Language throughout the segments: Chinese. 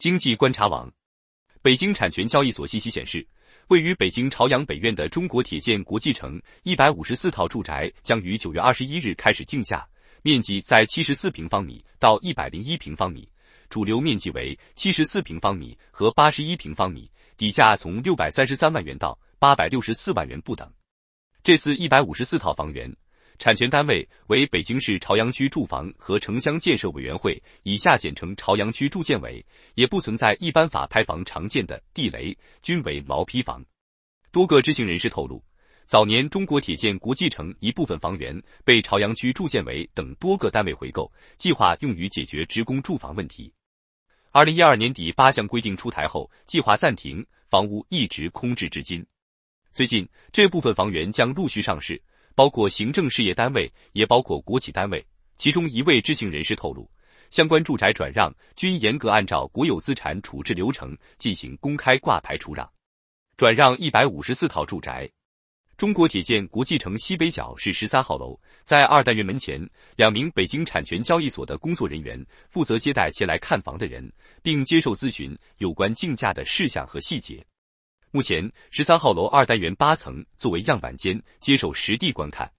经济观察网，北京产权交易所信息显示，位于北京朝阳北苑的中国铁建国际城一百五十四套住宅将于九月二十一日开始竞价，面积在七十四平方米到一百零一平方米，主流面积为七十四平方米和八十一平方米，底价从六百三十三万元到八百六十四万元不等。这次一百五十四套房源。产权单位为北京市朝阳区住房和城乡建设委员会，以下简称朝阳区住建委，也不存在一般法拍房常见的地雷，均为毛坯房。多个知情人士透露，早年中国铁建国际城一部分房源被朝阳区住建委等多个单位回购，计划用于解决职工住房问题。二零一二年底八项规定出台后，计划暂停，房屋一直空置至今。最近，这部分房源将陆续上市。包括行政事业单位，也包括国企单位。其中一位知情人士透露，相关住宅转让均严格按照国有资产处置流程进行公开挂牌出让，转让一百五十四套住宅。中国铁建国际城西北角是十三号楼，在二单元门前，两名北京产权交易所的工作人员负责接待前来看房的人，并接受咨询有关竞价的事项和细节。目前，十三号楼二单元八层作为样板间，接受实地观看。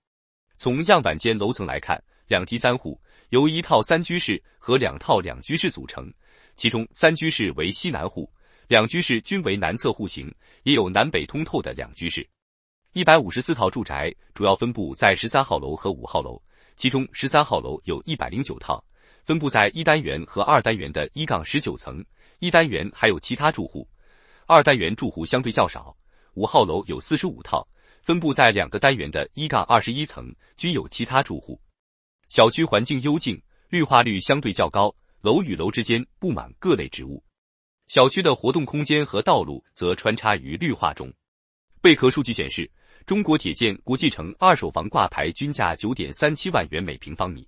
从样板间楼层来看，两梯三户，由一套三居室和两套两居室组成。其中，三居室为西南户，两居室均为南侧户型，也有南北通透的两居室。一百五十四套住宅主要分布在十三号楼和五号楼，其中十三号楼有一百零九套，分布在一单元和二单元的一杠十九层，一单元还有其他住户。二单元住户相对较少，五号楼有四十五套，分布在两个单元的一杠二十一层均有其他住户。小区环境幽静，绿化率相对较高，楼与楼之间布满各类植物，小区的活动空间和道路则穿插于绿化中。贝壳数据显示，中国铁建国际城二手房挂牌均价九点三七万元每平方米。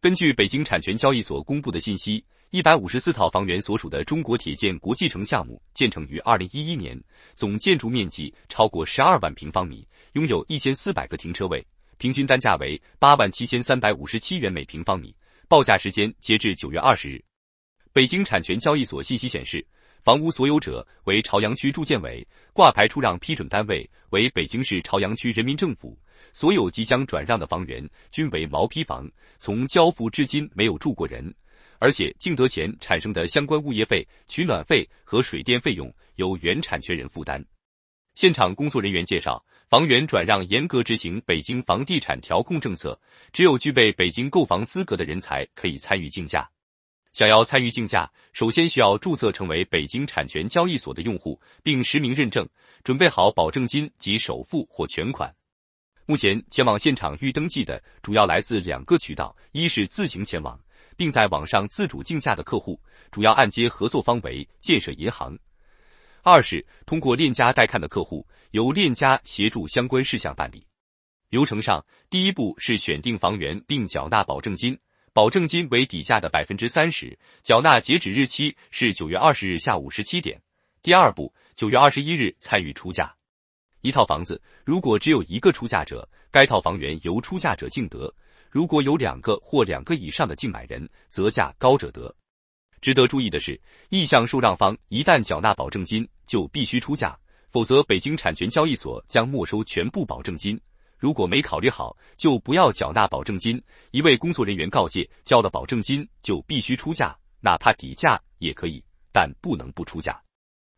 根据北京产权交易所公布的信息。一百五十四套房源所属的中国铁建国际城项目建成于二零一一年，总建筑面积超过十二万平方米，拥有一千四百个停车位，平均单价为八万七千三百五十七元每平方米。报价时间截至九月二十日。北京产权交易所信息显示，房屋所有者为朝阳区住建委，挂牌出让批准单位为北京市朝阳区人民政府。所有即将转让的房源均为毛坯房，从交付至今没有住过人。而且竞得前产生的相关物业费、取暖费和水电费用由原产权人负担。现场工作人员介绍，房源转让严格执行北京房地产调控政策，只有具备北京购房资格的人才可以参与竞价。想要参与竞价，首先需要注册成为北京产权交易所的用户，并实名认证，准备好保证金及首付或全款。目前前往现场预登记的主要来自两个渠道：一是自行前往并在网上自主竞价的客户，主要按揭合作方为建设银行；二是通过链家带看的客户，由链家协助相关事项办理。流程上，第一步是选定房源并缴纳保证金，保证金为底价的百分之三十，缴纳截止日期是九月二十日下午十七点。第二步，九月二十一日参与出价。一套房子，如果只有一个出价者，该套房源由出价者竞得；如果有两个或两个以上的竞买人，则价高者得。值得注意的是，意向受让方一旦缴纳保证金，就必须出价，否则北京产权交易所将没收全部保证金。如果没考虑好，就不要缴纳保证金。一位工作人员告诫：交了保证金就必须出价，哪怕底价也可以，但不能不出价。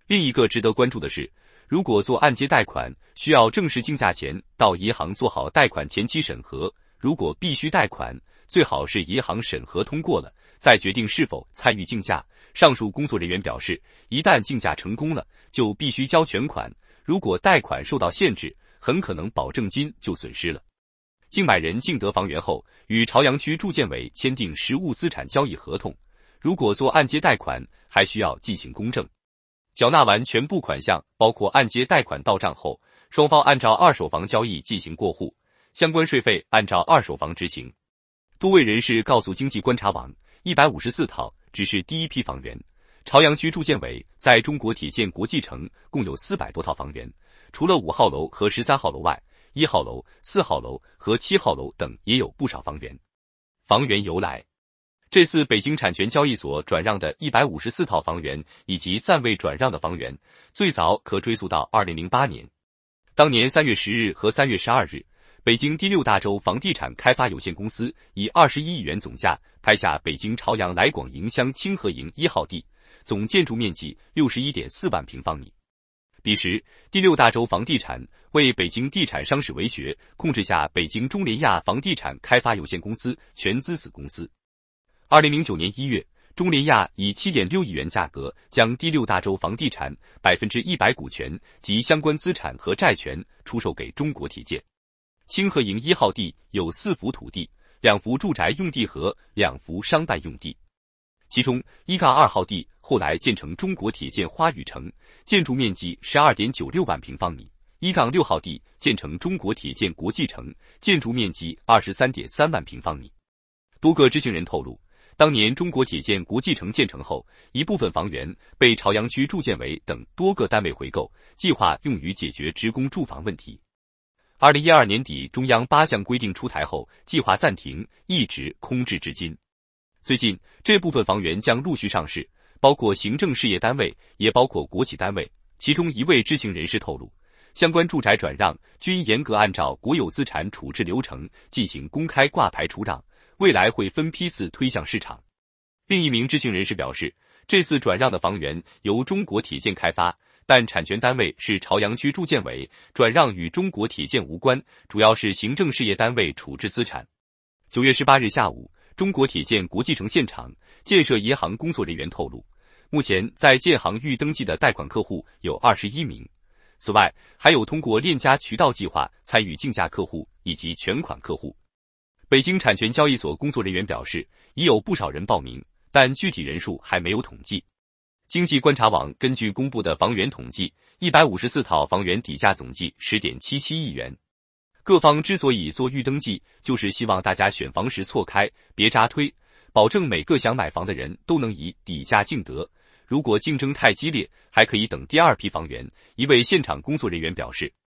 另一个值得关注的是。如果做按揭贷款，需要正式竞价前到银行做好贷款前期审核。如果必须贷款，最好是银行审核通过了，再决定是否参与竞价。上述工作人员表示，一旦竞价成功了，就必须交全款。如果贷款受到限制，很可能保证金就损失了。竞买人竞得房源后，与朝阳区住建委签订实物资产交易合同。如果做按揭贷款，还需要进行公证。缴纳完全部款项，包括按揭贷款到账后，双方按照二手房交易进行过户，相关税费按照二手房执行。多位人士告诉经济观察网，一百五十四套只是第一批房源。朝阳区住建委在中国铁建国际城共有四百多套房源，除了五号楼和十三号楼外，一号楼、四号楼和七号楼等也有不少房源。房源由来。这次北京产权交易所转让的154套房源以及暂未转让的房源，最早可追溯到2008年。当年3月10日和3月12日，北京第六大洲房地产开发有限公司以21亿元总价拍下北京朝阳来广营乡清河营一号地，总建筑面积61.4万平方米。彼时，第六大洲房地产为北京地产商史为学控制下北京中联亚房地产开发有限公司全资子公司。二零零九年一月，中联亚以七点六亿元价格将第六大洲房地产百分之一百股权及相关资产和债权出售给中国铁建。清河营一号地有四幅土地，两幅住宅用地和两幅商办用地。其中一杠二号地后来建成中国铁建花语城，建筑面积十二点九六万平方米；一杠六号地建成中国铁建国际城，建筑面积二十三点三万平方米。多个知情人透露。当年中国铁建国际城建成后，一部分房源被朝阳区住建委等多个单位回购，计划用于解决职工住房问题。二零一二年底，中央八项规定出台后，计划暂停，一直空置至今。最近，这部分房源将陆续上市，包括行政事业单位，也包括国企单位。其中一位知情人士透露，相关住宅转让均严格按照国有资产处置流程进行公开挂牌出让。未来会分批次推向市场。另一名知情人士表示，这次转让的房源由中国铁建开发，但产权单位是朝阳区住建委，转让与中国铁建无关，主要是行政事业单位处置资产。九月十八日下午，中国铁建国际城现场，建设银行工作人员透露，目前在建行预登记的贷款客户有二十一名，此外还有通过链家渠道计划参与竞价客户以及全款客户。北京产权交易所工作人员表示，已有不少人报名，但具体人数还没有统计。经济观察网根据公布的房源统计，一百五十四套房源底价总计十点七七亿元。各方之所以做预登记，就是希望大家选房时错开，别扎推，保证每个想买房的人都能以底价竞得。如果竞争太激烈，还可以等第二批房源。一位现场工作人员表示。